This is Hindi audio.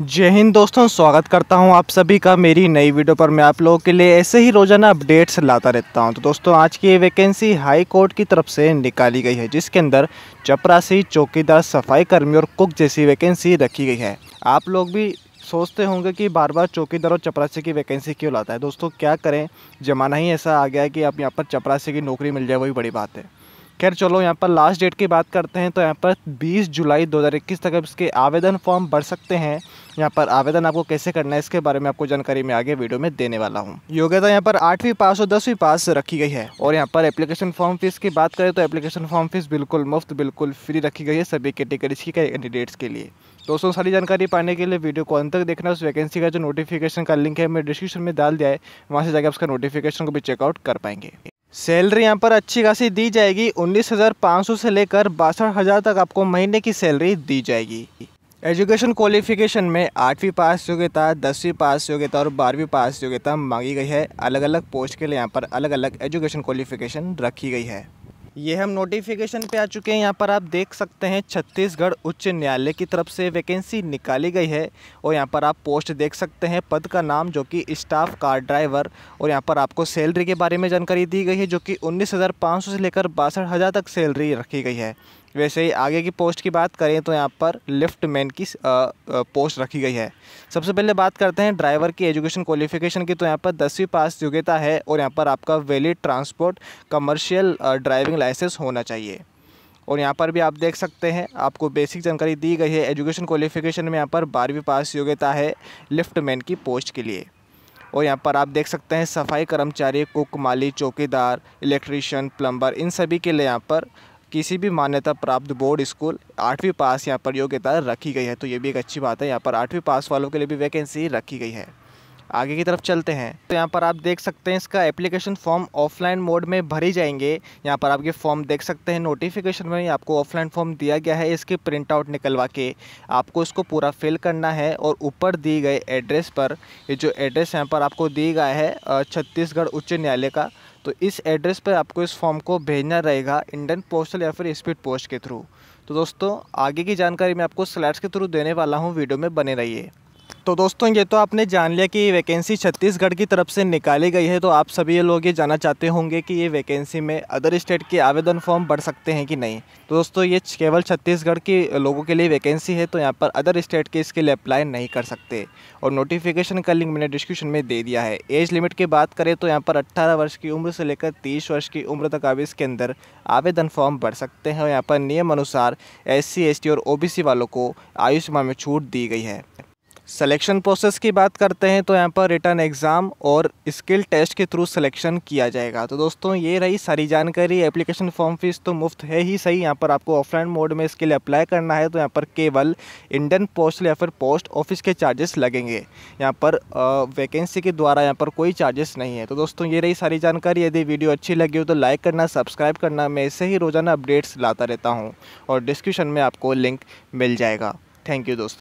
जय हिंद दोस्तों स्वागत करता हूं आप सभी का मेरी नई वीडियो पर मैं आप लोगों के लिए ऐसे ही रोज़ाना अपडेट्स लाता रहता हूं तो दोस्तों आज की ये वैकेंसी हाई कोर्ट की तरफ से निकाली गई है जिसके अंदर चपरासी चौकीदार सफाई कर्मी और कुक जैसी वैकेंसी रखी गई है आप लोग भी सोचते होंगे कि बार बार चौकीदार और चपरासी की वैकेंसी क्यों लाता है दोस्तों क्या करें ज़माना ही ऐसा आ गया है कि आप यहाँ पर चपरासी की नौकरी मिल जाए वही बड़ी बात है खैर चलो यहाँ पर लास्ट डेट की बात करते हैं तो यहाँ पर 20 जुलाई 2021 तक इसके आवेदन फॉर्म भर सकते हैं यहाँ पर आवेदन आपको कैसे करना है इसके बारे में आपको जानकारी मैं आगे वीडियो में देने वाला हूँ योग्यता यहाँ पर आठवीं पास और दसवीं पास रखी गई है और यहाँ पर एप्लीकेशन फॉर्म फीस की बात करें तो एप्लीकेशन फॉर्म फीस बिल्कुल मुफ्त बिल्कुल फ्री रखी गई है सभी कैटेगरीज की कैंडिडेट्स के लिए दोस्तों सारी जानकारी पाने के लिए वीडियो को अंत तक देखना उस वैकेंसी का जो नोटिफिकेशन का लिंक है मैं डिस्क्रिप्शन में डाल दिया है वहाँ से जाकर उसका नोटिफिकेशन को भी चेकआउट कर पाएंगे सैलरी यहाँ पर अच्छी खासी दी जाएगी उन्नीस हज़ार पाँच सौ से लेकर बासठ हज़ार तक आपको महीने की सैलरी दी जाएगी एजुकेशन क्वालिफिकेशन में आठवीं पास योग्यता दसवीं पास योग्यता और बारहवीं पास योग्यता मांगी गई है अलग अलग पोस्ट के लिए यहाँ पर अलग अलग एजुकेशन क्वालिफिकेशन रखी गई है ये हम नोटिफिकेशन पे आ चुके हैं यहाँ पर आप देख सकते हैं छत्तीसगढ़ उच्च न्यायालय की तरफ से वैकेंसी निकाली गई है और यहाँ पर आप पोस्ट देख सकते हैं पद का नाम जो कि स्टाफ कार ड्राइवर और यहाँ पर आपको सैलरी के बारे में जानकारी दी गई है जो कि उन्नीस से लेकर बासठ तक सैलरी रखी गई है वैसे ही आगे की पोस्ट की बात करें तो यहाँ पर लिफ्ट मैन की पोस्ट रखी गई है सबसे पहले बात करते हैं ड्राइवर की एजुकेशन क्वालिफिकेशन की तो यहाँ पर दसवीं पास योग्यता है और यहाँ पर आपका valid transport commercial driving licence होना चाहिए और यहाँ पर भी आप देख सकते हैं आपको बेसिक जानकारी दी गई है एजुकेशन क्वालिफिकेशन में यहाँ पर बारहवीं पास योग्यता है लिफ्ट मैन की पोस्ट के लिए और यहाँ पर आप देख सकते हैं सफाई कर्मचारी कुक माली चौकीदार इलेक्ट्रीशियन प्लम्बर इन सभी के लिए यहाँ पर किसी भी मान्यता प्राप्त बोर्ड स्कूल आठवीं पास यहाँ पर योग्यता रखी गई है तो ये भी एक अच्छी बात है यहाँ पर आठवीं पास वालों के लिए भी वैकेंसी रखी गई है आगे की तरफ चलते हैं तो यहाँ पर आप देख सकते हैं इसका एप्लीकेशन फॉर्म ऑफलाइन मोड में भरी जाएंगे यहाँ पर आप ये फॉर्म देख सकते हैं नोटिफिकेशन में आपको ऑफलाइन फॉर्म दिया गया है इसके प्रिंट आउट निकलवा के आपको इसको पूरा फिल करना है और ऊपर दिए गए एड्रेस पर ये जो एड्रेस यहाँ पर आपको दिया गया है छत्तीसगढ़ उच्च न्यायालय का तो इस एड्रेस पर आपको इस फॉर्म को भेजना रहेगा इंडियन पोस्टल या फिर स्पीड पोस्ट के थ्रू तो दोस्तों आगे की जानकारी मैं आपको स्लैट्स के थ्रू देने वाला हूँ वीडियो में बने रहिए तो दोस्तों ये तो आपने जान लिया कि वैकेंसी छत्तीसगढ़ की तरफ से निकाली गई है तो आप सभी लोग ये जानना चाहते होंगे कि ये वैकेंसी में अदर स्टेट के आवेदन फॉर्म बढ़ सकते हैं कि नहीं तो दोस्तों ये केवल छत्तीसगढ़ के लोगों के लिए वैकेंसी है तो यहाँ पर अदर स्टेट के इसके लिए अप्लाई नहीं कर सकते और नोटिफिकेशन का लिंक मैंने डिस्क्रिप्शन में दे दिया है एज लिमिट की बात करें तो यहाँ पर अट्ठारह वर्ष की उम्र से लेकर तीस वर्ष की उम्र तक आप इसके अंदर आवेदन फॉर्म भर सकते हैं और यहाँ पर नियम अनुसार एस सी और ओ वालों को आयुष्मान में छूट दी गई है सिलेक्शन प्रोसेस की बात करते हैं तो यहाँ पर रिटर्न एग्ज़ाम और स्किल टेस्ट के थ्रू सिलेक्शन किया जाएगा तो दोस्तों ये रही सारी जानकारी एप्लीकेशन फॉर्म फीस तो मुफ्त है ही सही यहाँ पर आपको ऑफलाइन मोड में इसके लिए अप्लाई करना है तो यहाँ पर केवल इंडियन पोस्ट या फिर पोस्ट ऑफिस के चार्जेस लगेंगे यहाँ पर वैकेंसी के द्वारा यहाँ पर कोई चार्जेस नहीं है तो दोस्तों ये रही सारी जानकारी यदि वीडियो अच्छी लगी हो तो लाइक करना सब्सक्राइब करना मैं ऐसे ही रोज़ाना अपडेट्स लाता रहता हूँ और डिस्क्रिप्शन में आपको लिंक मिल जाएगा थैंक यू दोस्तों